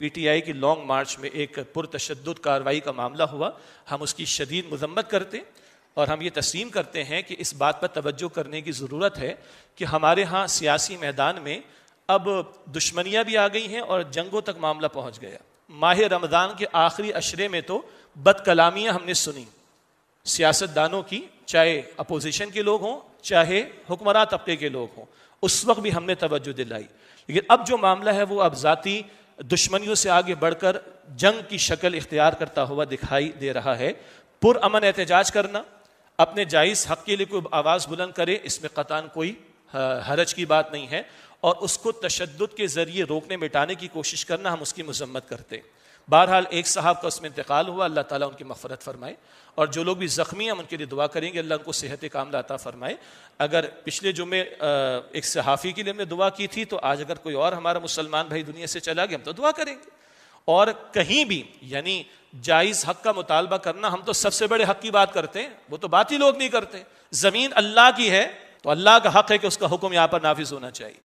PTI की long मार्च में एक पुरतशद कार्रवाई का मामला हुआ हम उसकी शदीद मजम्मत करते और हम ये तस्लीम करते हैं कि इस बात पर तोज्जो करने की ज़रूरत है कि हमारे यहाँ सियासी मैदान में अब दुश्मनियाँ भी आ गई हैं और जंगों तक मामला पहुँच गया माह रमज़ान के आखिरी अशरे में तो बदकलामियाँ हमने सुनी सियासतदानों की चाहे अपोजिशन के लोग हों चाहे हुक्मरान तबके के लोग हों उस वक्त भी हमने तोज्जो दिलाई लेकिन अब जो मामला है वो अब ज़ाती दुश्मनियों से आगे बढ़कर जंग की शक्ल इख्तियार करता हुआ दिखाई दे रहा है पुरअमन एहतजाज करना अपने जायज़ हक के लिए कोई आवाज़ बुलंद करे इसमें कतान कोई हरज की बात नहीं है और उसको तशद के ज़रिए रोकने मिटाने की कोशिश करना हम उसकी मजम्मत करते हैं बहरहाल एक साहब का उसमें इंतकाल हुआ अल्लाह ताला उनकी मफरत फरमाए और जो लोग भी ज़ख्मी हैं उनके लिए दुआ करेंगे अल्लाह उनको सेहत काम लाता फरमाए अगर पिछले जुमे एक सहाफ़ी के लिए हमने दुआ की थी तो आज अगर कोई और हमारा मुसलमान भाई दुनिया से चला गया हम तो दुआ करेंगे और कहीं भी यानी जायज़ हक का मुतालबा करना हम तो सबसे बड़े हक की बात करते हैं वो तो बात ही लोग नहीं करते ज़मीन अल्लाह की है तो अल्लाह का हक है कि उसका हुक्म यहाँ पर नाफिज होना चाहिए